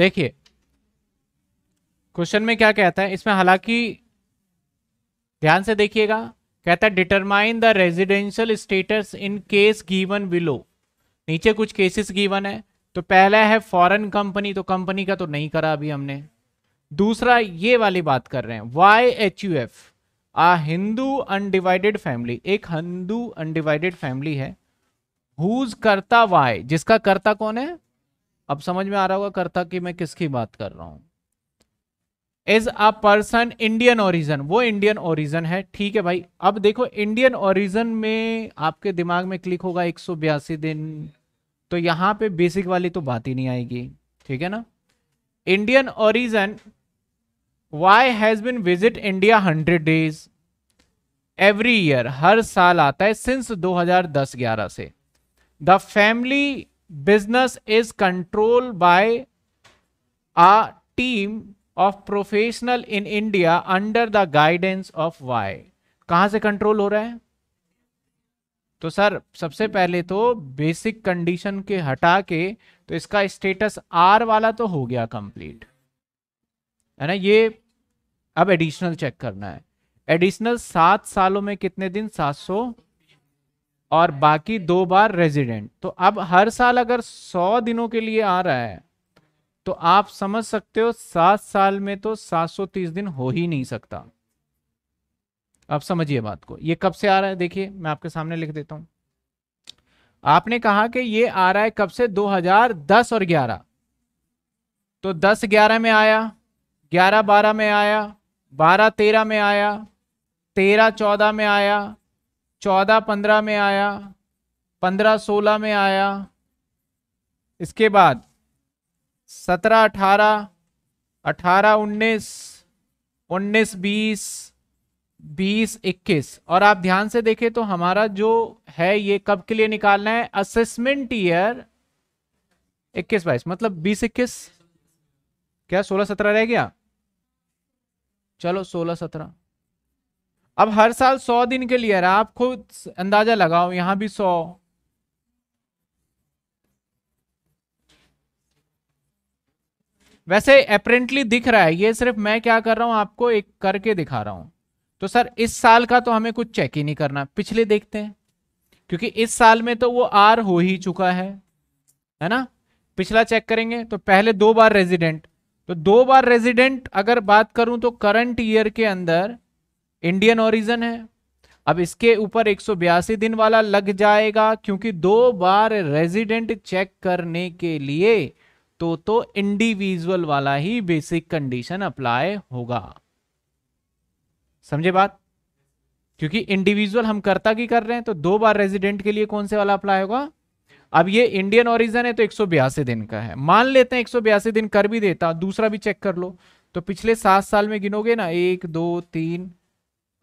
देखिए क्वेश्चन में क्या कहता है इसमें हालांकि ध्यान से देखिएगा कहता है determine the residential status in case given below नीचे कुछ केसेस गिवन है तो पहला है फॉरेन कंपनी तो कंपनी का तो नहीं करा अभी हमने दूसरा ये वाली बात कर रहे हैं वाई एच यू एफ आ हिंदू अनडिवाइडेड फैमिली एक हिंदू अनडिवाइडेड फैमिली है हुज करता वाई जिसका करता कौन है अब समझ में आ रहा होगा करता की मैं किसकी बात कर रहा हूं is a person Indian origin वो इंडियन ओरिजन है ठीक है भाई अब देखो इंडियन ओरिजन में आपके दिमाग में क्लिक होगा एक दिन तो यहां पे बेसिक वाली तो बात ही नहीं आएगी ठीक है ना Indian origin Y has been visit India hundred days every year हर साल आता है सिंस 2010-11 से the family business is controlled by a team of professional in India under the guidance of Y. कहां से कंट्रोल हो रहा है तो सर सबसे पहले तो बेसिक कंडीशन के हटा के तो इसका स्टेटस आर वाला तो हो गया कंप्लीट है ना ये अब एडिशनल चेक करना है एडिशनल सात सालों में कितने दिन सात सौ और बाकी दो बार रेजिडेंट तो अब हर साल अगर सौ दिनों के लिए आ रहा है तो आप समझ सकते हो सात साल में तो 730 दिन हो ही नहीं सकता अब समझिए बात को ये कब से आ रहा है देखिए मैं आपके सामने लिख देता हूं आपने कहा कि ये आ रहा है कब से 2010 और 11 तो 10 11 में आया 11 12 में आया 12 13 में आया 13 14 में आया चौदह पंद्रह में आया पंद्रह सोलह में आया इसके बाद सत्रह अठारह अठारह उन्नीस उन्नीस बीस बीस इक्कीस और आप ध्यान से देखें तो हमारा जो है ये कब के लिए निकालना है असेसमेंट ईयर इक्कीस बाईस मतलब बीस इक्कीस क्या सोलह सत्रह रह गया चलो सोलह सत्रह अब हर साल सौ दिन के लिए आप खुद अंदाजा लगाओ यहां भी सौ वैसे अप्रेंटली दिख रहा है ये सिर्फ मैं क्या कर रहा हूं आपको एक करके दिखा रहा हूं तो सर इस साल का तो हमें कुछ चेक ही नहीं करना पिछले देखते हैं क्योंकि इस साल में तो वो आर हो ही चुका है है ना पिछला चेक करेंगे तो पहले दो बार रेजिडेंट तो दो बार रेजिडेंट अगर बात करूं तो करंट ईयर के अंदर इंडियन ओरिजन है अब इसके ऊपर एक दिन वाला लग जाएगा क्योंकि दो बार रेजिडेंट चेक करने के लिए तो तो इंडिविजुअल वाला ही बेसिक कंडीशन अप्लाई होगा समझे बात क्योंकि इंडिविजुअल हम करता की कर रहे हैं तो दो बार रेजिडेंट के लिए कौन से वाला अप्लाई होगा अब ये इंडियन ओरिजन है तो एक दिन का है मान लेते हैं एक दिन कर भी देता दूसरा भी चेक कर लो तो पिछले सात साल में गिनोगे ना एक दो तीन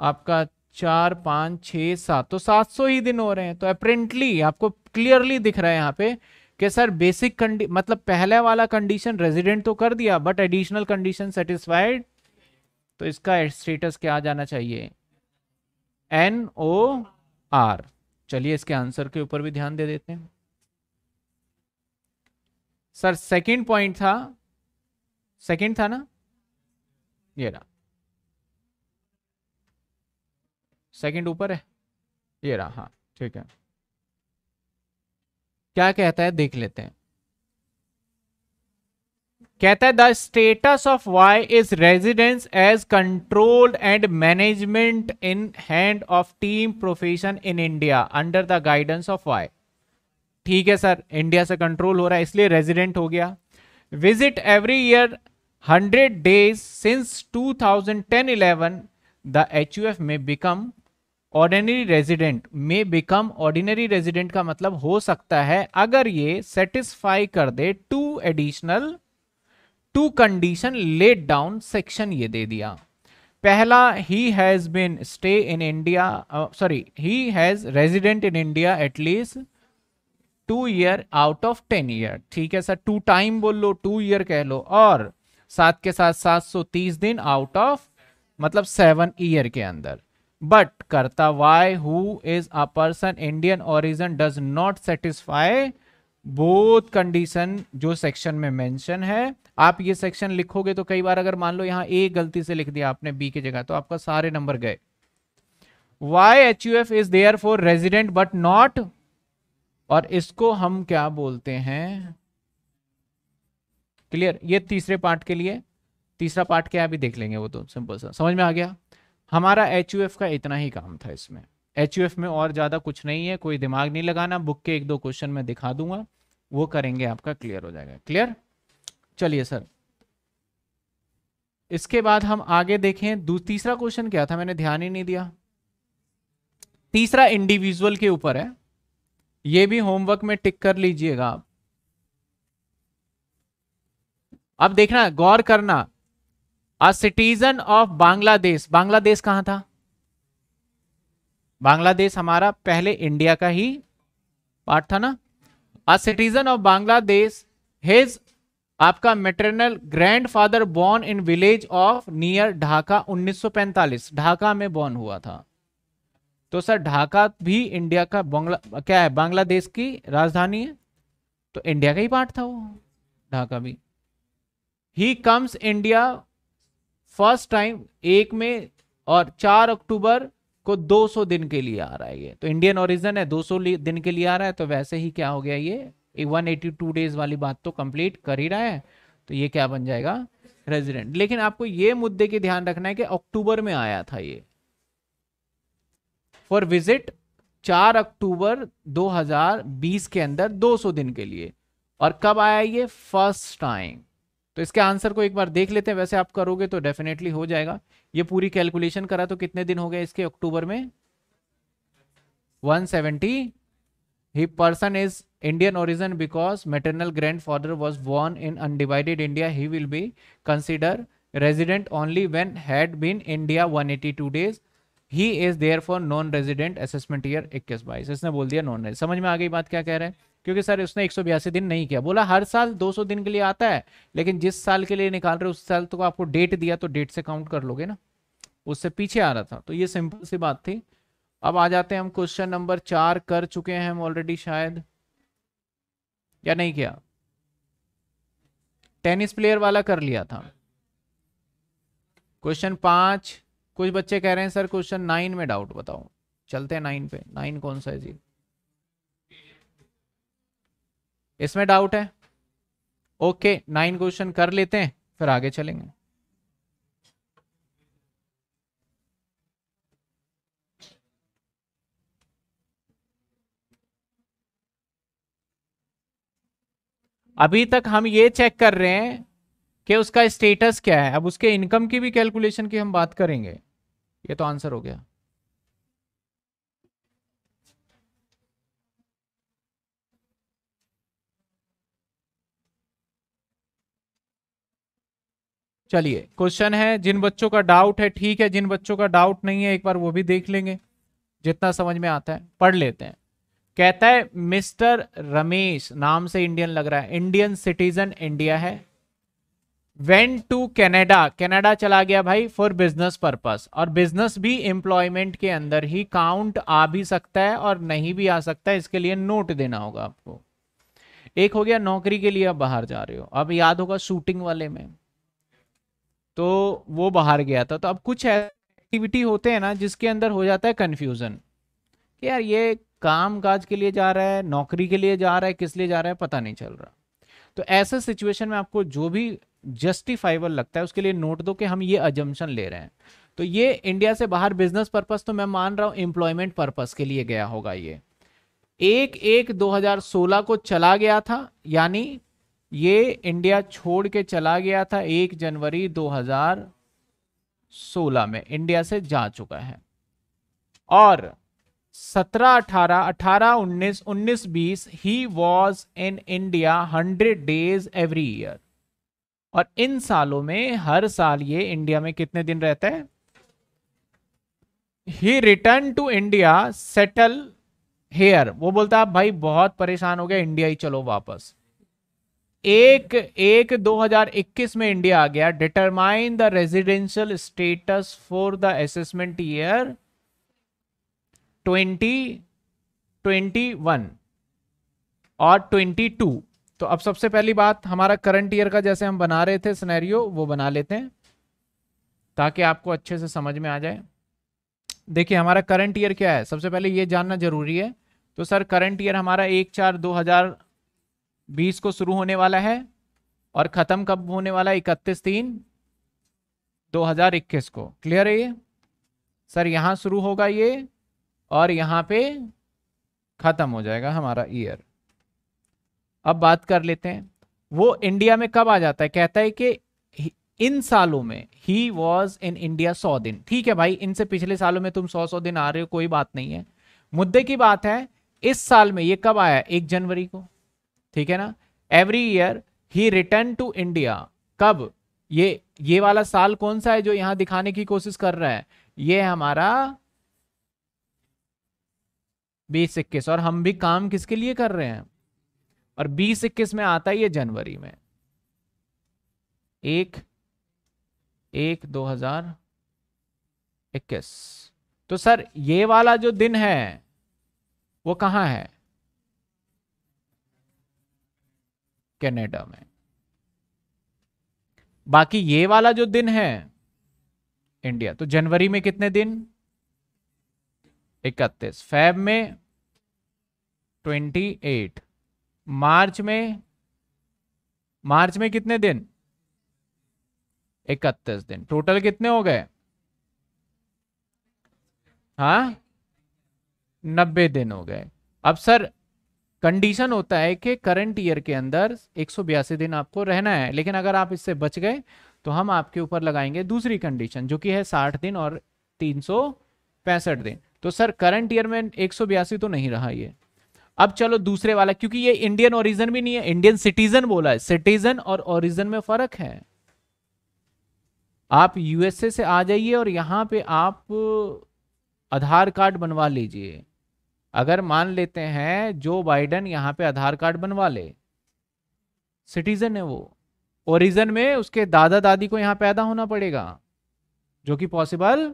आपका चार पाँच छः सात तो सात सौ ही दिन हो रहे हैं तो अप्रेंटली आपको क्लियरली दिख रहा है यहाँ पे कि सर बेसिक कंडी मतलब पहले वाला कंडीशन रेजिडेंट तो कर दिया बट एडिशनल कंडीशन सेटिस्फाइड तो इसका स्टेटस क्या आ जाना चाहिए एन ओ आर चलिए इसके आंसर के ऊपर भी ध्यान दे देते हैं सर सेकंड पॉइंट था सेकंड था ना ये ना सेकंड ऊपर है ये रहा हाँ ठीक है क्या कहता है देख लेते हैं कहता है the status of Y is residence as control and management in hand of team profession in India under the guidance of Y ठीक है सर इंडिया से कंट्रोल हो रहा है इसलिए रेजिडेंट हो गया visit every year hundred days since 2010-11 U F में बिकम ऑर्डिनरी रेजिडेंट में बिकम ऑर्डिनरी रेजिडेंट का मतलब हो सकता है अगर ये सेटिस्फाई कर दे two additional two condition let down section ये दे दिया पहला ही has been stay in India sorry he has resident in India at least two year out of ten year ठीक है सर टू टाइम बोल लो टू ईयर कह लो और साथ के साथ सात सौ तीस दिन आउट ऑफ मतलब सेवन ईयर के अंदर but karta Y who is a person Indian origin does not satisfy both condition जो सेक्शन में मेंशन है आप ये सेक्शन लिखोगे तो कई बार अगर मान लो यहां ए गलती से लिख दिया आपने बी की जगह तो आपका सारे नंबर गए Y H U F is there for resident but not और इसको हम क्या बोलते हैं क्लियर ये तीसरे पार्ट के लिए तीसरा पार्ट क्या अभी देख लेंगे वो तो सिंपल सा समझ में आ गया हमारा एच का इतना ही काम था इसमें एच में और ज़्यादा कुछ नहीं है कोई दिमाग नहीं लगाना बुक के एक दो क्वेश्चन में दिखा दूंगा वो करेंगे आपका क्लियर हो जाएगा क्लियर चलिए सर इसके बाद हम आगे देखें तीसरा क्वेश्चन क्या था मैंने ध्यान ही नहीं दिया तीसरा इंडिविजुअल के ऊपर है ये भी होमवर्क में टिक कर लीजिएगा आप अब देखना गौर करना a citizen of Bangladesh Bangladesh कहां था बांग्लादेश हमारा पहले इंडिया का ही पार्ट था ना a citizen of Bangladesh his आपका maternal grandfather born in village of near Dhaka 1945 Dhaka में बॉर्न हुआ था तो सर ढाका भी इंडिया का बांग्ला क्या है बांग्लादेश की राजधानी है तो इंडिया का ही पार्ट था वो ढाका भी he comes India first time एक में और चार अक्टूबर को 200 दिन के लिए आ रहा है ये तो इंडियन ओरिजिन है 200 दिन के लिए आ रहा है तो वैसे ही क्या हो गया ये 182 डेज वाली बात तो कंप्लीट कर ही रहा है तो ये क्या बन जाएगा रेजिडेंट लेकिन आपको ये मुद्दे की ध्यान रखना है कि अक्टूबर में आया था ये फॉर विजिट 4 अक्टूबर 2020 के अंदर 200 दिन के लिए और कब आया ये फर्स्ट टाइम तो इसके आंसर को एक बार देख लेते हैं वैसे आप करोगे तो डेफिनेटली हो जाएगा ये पूरी कैलकुलेशन करा तो कितने दिन हो गए इसके अक्टूबर में 170 seventy he person is Indian origin because maternal grand father was born in undivided India he will be consider resident only when had been India 182 days he is there for non resident assessment year इक्कीस बाईस इसने बोल दिया non resident समझ में आ गई बात क्या कह रहे हैं क्योंकि सर उसने एक दिन नहीं किया बोला हर साल 200 दिन के लिए आता है लेकिन जिस साल के लिए निकाल रहे उस साल तो आपको डेट दिया तो डेट से काउंट कर लोगे ना उससे पीछे आ रहा था तो ये सिंपल सी बात थी अब आ जाते हैं हम क्वेश्चन नंबर चार कर चुके हैं हम ऑलरेडी शायद या नहीं किया टेनिस प्लेयर वाला कर लिया था क्वेश्चन पांच कुछ बच्चे कह रहे हैं सर क्वेश्चन नाइन में डाउट बताओ चलते हैं नाइन पे नाइन कौन सा है जी इसमें डाउट है ओके नाइन क्वेश्चन कर लेते हैं फिर आगे चलेंगे अभी तक हम ये चेक कर रहे हैं कि उसका स्टेटस क्या है अब उसके इनकम की भी कैलकुलेशन की हम बात करेंगे ये तो आंसर हो गया चलिए क्वेश्चन है जिन बच्चों का डाउट है ठीक है जिन बच्चों का डाउट नहीं है एक बार वो भी देख लेंगे जितना समझ में आता है पढ़ लेते हैं कहता है मिस्टर रमेश नाम से इंडियन लग रहा है इंडियन सिटीजन इंडिया है वेन टू कैनेडा कैनेडा चला गया भाई फॉर बिजनेस पर्पस और बिजनेस भी एम्प्लॉयमेंट के अंदर ही काउंट आ भी सकता है और नहीं भी आ सकता है इसके लिए नोट देना होगा आपको एक हो गया नौकरी के लिए आप बाहर जा रहे हो अब याद होगा शूटिंग वाले में तो वो बाहर गया था तो अब कुछ एक्टिविटी होते हैं ना जिसके अंदर हो जाता है कन्फ्यूज़न यार ये काम काज के लिए जा रहा है नौकरी के लिए जा रहा है किस लिए जा रहा है पता नहीं चल रहा तो ऐसे सिचुएशन में आपको जो भी जस्टिफाइबल लगता है उसके लिए नोट दो कि हम ये अजम्पन ले रहे हैं तो ये इंडिया से बाहर बिजनेस पर्पस तो मैं मान रहा हूँ एम्प्लॉयमेंट पर्पस के लिए गया होगा ये एक एक 2016 को चला गया था यानी ये इंडिया छोड़ के चला गया था एक जनवरी 2016 में इंडिया से जा चुका है और 17, 18, 18, 19, 19, 20 he was in India 100 days every year और इन सालों में हर साल ये इंडिया में कितने दिन रहता है he return to India settle here वो बोलता है भाई बहुत परेशान हो गया इंडिया ही चलो वापस एक एक 2021 में इंडिया आ गया determine the residential status for the assessment year 2021 और 22 तो अब सबसे पहली बात हमारा करंट ईयर का जैसे हम बना रहे थे सिनेरियो वो बना लेते हैं ताकि आपको अच्छे से समझ में आ जाए देखिए हमारा करंट ईयर क्या है सबसे पहले ये जानना जरूरी है तो सर करंट ईयर हमारा एक चार दो हजार बीस को शुरू होने वाला है और ख़त्म कब होने वाला है इकतीस तीन 2021 को क्लियर है ये सर यहां शुरू होगा ये और यहां पे ख़त्म हो जाएगा हमारा ईयर अब बात कर लेते हैं वो इंडिया में कब आ जाता है कहता है कि इन सालों में ही वॉज इन इंडिया सौ दिन ठीक है भाई इनसे पिछले सालों में तुम सौ सौ दिन आ रहे हो कोई बात नहीं है मुद्दे की बात है इस साल में ये कब आया एक जनवरी को ठीक है ना every year he return to India कब ये ये वाला साल कौन सा है जो यहां दिखाने की कोशिश कर रहा है ये हमारा बीस इक्कीस और हम भी काम किसके लिए कर रहे हैं और बीस इक्कीस में आता ही है जनवरी में एक एक दो हजार इक्कीस तो सर ये वाला जो दिन है वो कहां है कनाडा में बाकी ये वाला जो दिन है इंडिया तो जनवरी में कितने दिन इकतीस फेब में ट्वेंटी एट मार्च में मार्च में कितने दिन इकतीस दिन टोटल कितने हो गए हाँ नब्बे दिन हो गए अब सर कंडीशन होता है कि करंट ईयर के अंदर एक दिन आपको रहना है लेकिन अगर आप इससे बच गए तो हम आपके ऊपर लगाएंगे दूसरी कंडीशन जो कि है साठ दिन और तीन दिन तो सर करंट ईयर में एक तो नहीं रहा ये अब चलो दूसरे वाला क्योंकि ये इंडियन ओरिजन भी नहीं है इंडियन सिटीजन बोला है सिटीजन और ओरिजन में फर्क है आप यूएसए से आ जाइए और यहां पे आप आधार कार्ड बनवा लीजिए अगर मान लेते हैं जो बाइडन यहां पे आधार कार्ड बनवा ले सिटीजन है वो ओरिजन में उसके दादा दादी को यहां पैदा होना पड़ेगा जो कि पॉसिबल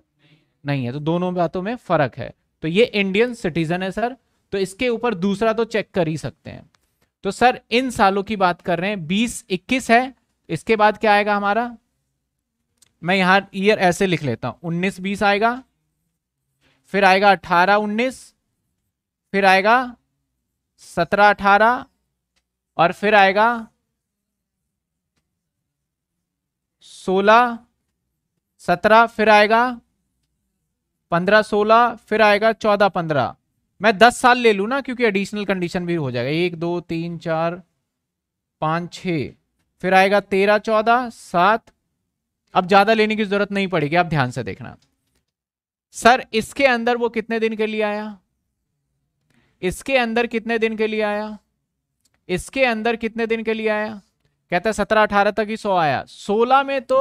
नहीं है तो दोनों बातों में फर्क है तो ये इंडियन सिटीजन है सर तो इसके ऊपर दूसरा तो चेक कर ही सकते हैं तो सर इन सालों की बात कर रहे हैं बीस इक्कीस है इसके बाद क्या आएगा हमारा मैं यहां ईयर ऐसे लिख लेता हूं उन्नीस बीस आएगा फिर आएगा अठारह उन्नीस फिर आएगा सत्रह अठारह और फिर आएगा सोलह सत्रह फिर आएगा पंद्रह सोलह फिर आएगा चौदह पंद्रह मैं दस साल ले लू ना क्योंकि एडिशनल कंडीशन भी हो जाएगा एक दो तीन चार पाँच छ फिर आएगा तेरह चौदह सात अब ज़्यादा लेने की ज़रूरत नहीं पड़ेगी आप ध्यान से देखना सर इसके अंदर वो कितने दिन के लिए आया इसके अंदर कितने दिन के लिए आया इसके अंदर कितने दिन के लिए आया कहता है सत्रह अठारह तक ही सौ आया सोलह में तो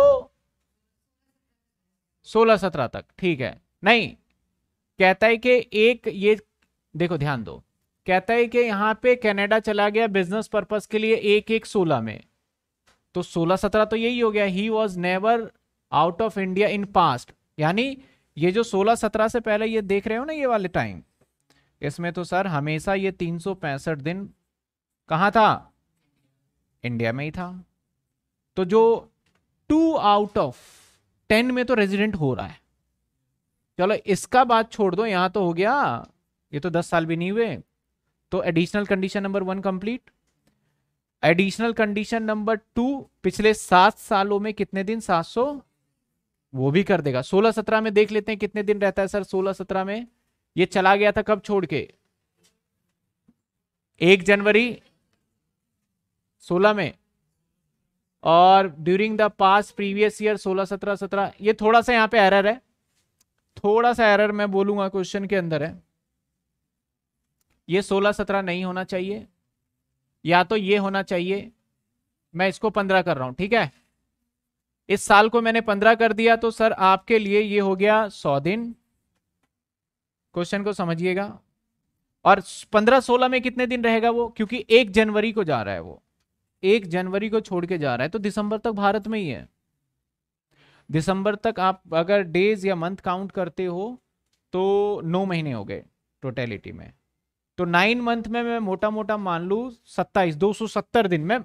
सोलह सत्रह तक ठीक है नहीं कहता है कि एक ये देखो ध्यान दो कहता है कि यहां पे कनाडा चला गया बिजनेस पर्पस के लिए एक एक सोलह में तो सोलह सत्रह तो यही हो गया he was never out of India in past यानी ये जो सोलह सत्रह से पहले ये देख रहे हो ना ये वाले टाइम इसमें तो सर हमेशा ये तीन सौ पैंसठ दिन कहाँ था इंडिया में ही था तो जो टू आउट ऑफ टेन में तो रेजिडेंट हो रहा है चलो इसका बात छोड़ दो यहाँ तो हो गया ये तो दस साल भी नहीं हुए तो additional condition number one complete additional condition number two पिछले सात सालों में कितने दिन सात सौ वो भी कर देगा सोलह सत्रह में देख लेते हैं कितने दिन रहता है सर सोलह सत्रह में ये चला गया था कब छोड़ के एक जनवरी 16 में और during the past previous year 16 17 17 ये थोड़ा सा यहां पे एरर है थोड़ा सा एरर मैं बोलूंगा क्वेश्चन के अंदर है ये 16 17 नहीं होना चाहिए या तो ये होना चाहिए मैं इसको 15 कर रहा हूं ठीक है इस साल को मैंने 15 कर दिया तो सर आपके लिए ये हो गया 100 दिन क्वेश्चन को समझिएगा और पंद्रह सोलह में कितने दिन रहेगा वो क्योंकि एक जनवरी को जा रहा है वो एक जनवरी को छोड़ के जा रहा है तो दिसंबर तक भारत में ही है दिसंबर तक आप अगर डेज या मंथ काउंट करते हो तो नौ महीने हो गए टोटेलिटी में तो नाइन मंथ में मैं मोटा मोटा मान लू सत्ताईस दो सौ सत्तर दिन में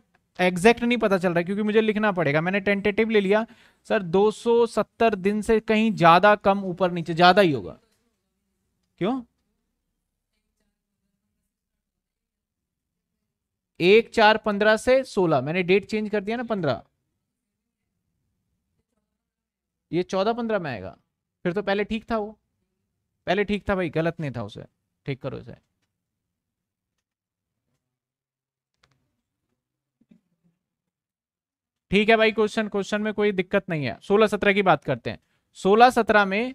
एग्जैक्ट नहीं पता चल रहा क्योंकि मुझे लिखना पड़ेगा मैंने टेंटेटिव ले लिया सर सत्तर दिन से कहीं ज़्यादा कम ऊपर नीचे ज़्यादा ही होगा क्यों एक चार पंद्रह से सोलह मैंने डेट चेंज कर दिया ना पंद्रह ये चौदह पंद्रह में आएगा फिर तो पहले ठीक था वो पहले ठीक था भाई गलत नहीं था उसे ठीक करो उसे ठीक है भाई क्वेश्चन क्वेश्चन में कोई दिक्कत नहीं है सोलह सत्रह की बात करते हैं सोलह सत्रह में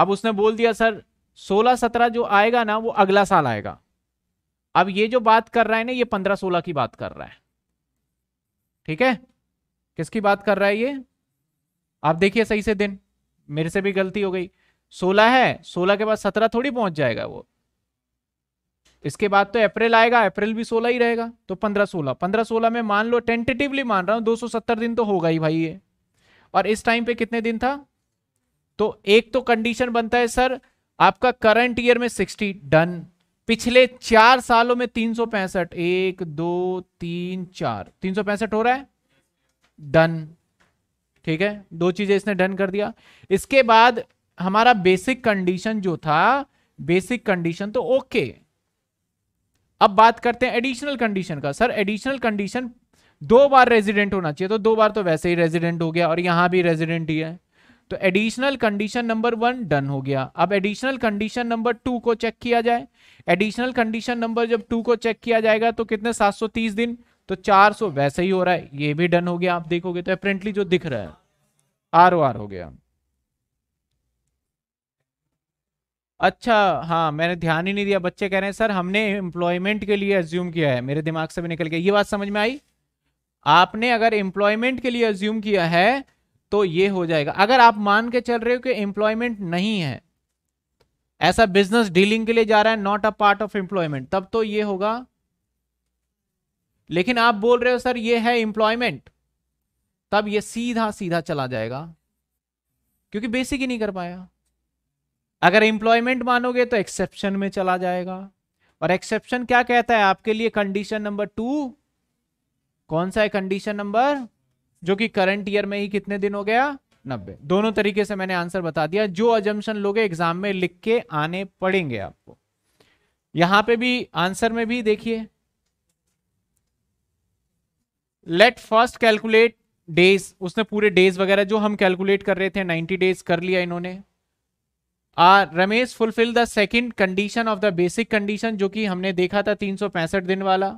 अब उसने बोल दिया सर सोलह सत्रह जो आएगा ना वो अगला साल आएगा अब ये जो बात कर रहा है ना ये पंद्रह सोलह की बात कर रहा है ठीक है किसकी बात कर रहा है ये आप देखिए सही से दिन मेरे से भी गलती हो गई सोलह है सोलह के बाद सत्रह थोड़ी पहुंच जाएगा वो इसके बाद तो अप्रैल आएगा अप्रैल भी सोलह ही रहेगा तो पंद्रह सोलह पंद्रह सोलह में मान लो टेंटेटिवली मान रहा हूं दो सौ सत्तर दिन तो होगा ही भाई ये और इस टाइम पे कितने दिन था तो एक तो कंडीशन बनता है सर आपका करंट ईयर में 60 डन पिछले चार सालों में तीन सौ पैंसठ एक दो तीन चार तीन सौ पैंसठ हो रहा है डन ठीक है दो चीजें इसने डन कर दिया इसके बाद हमारा बेसिक कंडीशन जो था बेसिक कंडीशन तो ओके अब बात करते हैं एडिशनल कंडीशन का सर एडिशनल कंडीशन दो बार रेजिडेंट होना चाहिए तो दो बार तो वैसे ही रेजिडेंट हो गया और यहां भी रेजिडेंट ही है तो additional condition number one done हो गया अब एडिशनल कंडीशन नंबर टू को चेक किया जाए एडिशनल कंडीशन नंबर जब टू को चेक किया जाएगा तो कितने 730 दिन तो 400 वैसे ही हो रहा है ये भी डन हो गया आप देखोगे तो अप्रेंटली जो दिख रहा है आर ओ आर हो गया अच्छा हाँ मैंने ध्यान ही नहीं दिया बच्चे कह रहे हैं सर हमने एम्प्लॉयमेंट के लिए एज्यूम किया है मेरे दिमाग से भी निकल गया ये बात समझ में आई आपने अगर एम्प्लॉयमेंट के लिए एज्यूम किया है तो ये हो जाएगा अगर आप मान के चल रहे हो कि एम्प्लॉयमेंट नहीं है ऐसा बिजनेस डीलिंग के लिए जा रहा है not a part of employment तब तो ये होगा लेकिन आप बोल रहे हो सर ये है एम्प्लॉयमेंट तब ये सीधा सीधा चला जाएगा क्योंकि बेसिक ही नहीं कर पाया अगर एम्प्लॉयमेंट मानोगे तो एक्सेप्शन में चला जाएगा और एक्सेप्शन क्या कहता है आपके लिए कंडीशन नंबर टू कौन सा है कंडीशन नंबर जो कि करंट ईयर में ही कितने दिन हो गया नब्बे दोनों तरीके से मैंने आंसर बता दिया जो अजम्पन लोगे एग्जाम में लिख के आने पड़ेंगे आपको यहां पे भी आंसर में भी देखिए लेट फर्स्ट कैलकुलेट डेज उसने पूरे डेज वगैरह जो हम कैलकुलेट कर रहे थे 90 डेज कर लिया इन्होंने R Ramesh fulfil the second condition of the basic condition जो कि हमने देखा था तीन दिन वाला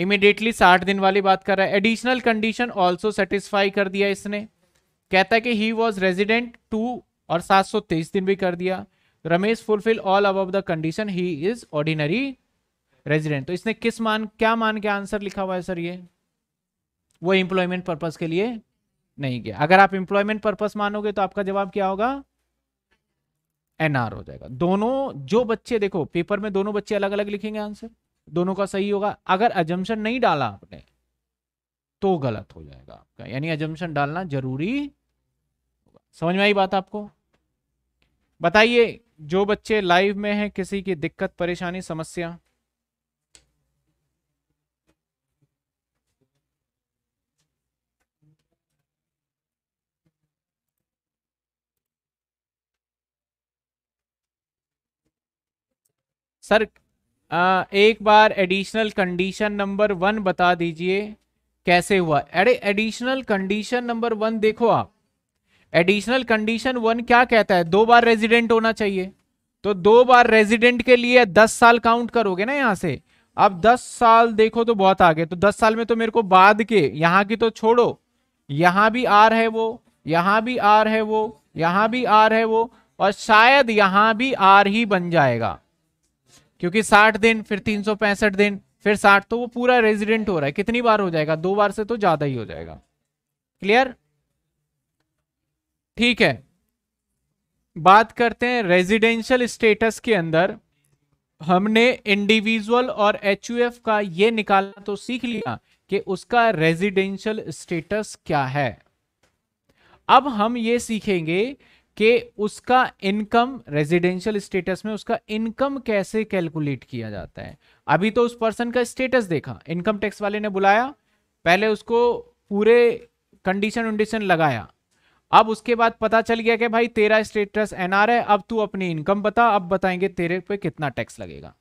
इमिडिएटली साठ दिन वाली बात कर रहा है एडिशनल कंडीशन ऑल्सो सेटिस्फाई कर दिया इसने कहता है कि ही वॉज रेजिडेंट टू और सात सौ तेईस दिन भी कर दिया रमेश फुलफिल ऑल अब the condition he is ordinary resident तो इसने किस मान क्या मान के आंसर लिखा हुआ है सर ये वो इंप्लॉयमेंट पर्पज के लिए नहीं गया अगर आप इंप्लॉयमेंट पर्पज मानोगे तो आपका जवाब क्या होगा एनआर हो जाएगा दोनों जो बच्चे देखो पेपर में दोनों बच्चे अलग अलग लिखेंगे आंसर दोनों का सही होगा अगर अजम्पन नहीं डाला आपने तो गलत हो जाएगा आपका यानी अजम्पन डालना जरूरी समझ में आई बात आपको बताइए जो बच्चे लाइव में हैं किसी की दिक्कत परेशानी समस्या सर आ, एक बार एडिशनल कंडीशन नंबर वन बता दीजिए कैसे हुआ अरे एडिशनल कंडीशन नंबर वन देखो आप एडिशनल कंडीशन वन क्या कहता है दो बार रेजिडेंट होना चाहिए तो दो बार रेजिडेंट के लिए दस साल काउंट करोगे ना यहाँ से अब दस साल देखो तो बहुत आगे तो दस साल में तो मेरे को बाद के यहाँ की तो छोड़ो यहाँ भी आर है वो यहाँ भी आर है वो यहां भी आर है वो और शायद यहाँ भी आर ही बन जाएगा क्योंकि साठ दिन फिर तीन सौ पैंसठ दिन फिर साठ तो वो पूरा रेजिडेंट हो रहा है कितनी बार हो जाएगा दो बार से तो ज्यादा ही हो जाएगा क्लियर ठीक है बात करते हैं रेजिडेंशियल स्टेटस के अंदर हमने इंडिविजुअल और एच का ये निकालना तो सीख लिया कि उसका रेजिडेंशियल स्टेटस क्या है अब हम ये सीखेंगे कि उसका इनकम रेजिडेंशियल स्टेटस में उसका इनकम कैसे कैलकुलेट किया जाता है अभी तो उस पर्सन का स्टेटस देखा इनकम टैक्स वाले ने बुलाया पहले उसको पूरे कंडीशन उंडीशन लगाया अब उसके बाद पता चल गया कि भाई तेरा स्टेटस एनआर है अब तू अपनी इनकम बता अब बताएंगे तेरे पे कितना टैक्स लगेगा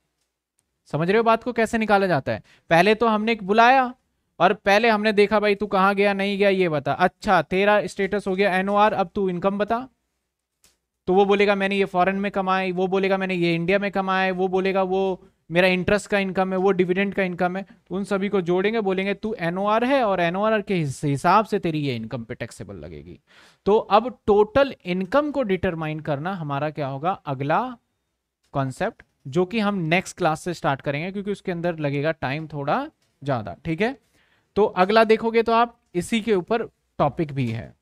समझ रहे हो बात को कैसे निकाला जाता है पहले तो हमने बुलाया और पहले हमने देखा भाई तू कहाँ गया नहीं गया ये बता अच्छा तेरा स्टेटस हो गया आर अब तू इनकम बता तो वो बोलेगा मैंने ये फॉरेन में कमाए वो बोलेगा मैंने ये इंडिया में कमाए वो बोलेगा वो मेरा इंटरेस्ट का इनकम है वो डिविडेंड का इनकम है उन सभी को जोड़ेंगे बोलेंगे तू एन है और एन के हिसाब से तेरी ये इनकम पे टैक्सेबल लगेगी तो अब टोटल इनकम को डिटरमाइन करना हमारा क्या होगा अगला कॉन्सेप्ट जो कि हम नेक्स्ट क्लास से स्टार्ट करेंगे क्योंकि उसके अंदर लगेगा टाइम थोड़ा ज़्यादा ठीक है तो अगला देखोगे तो आप इसी के ऊपर टॉपिक भी है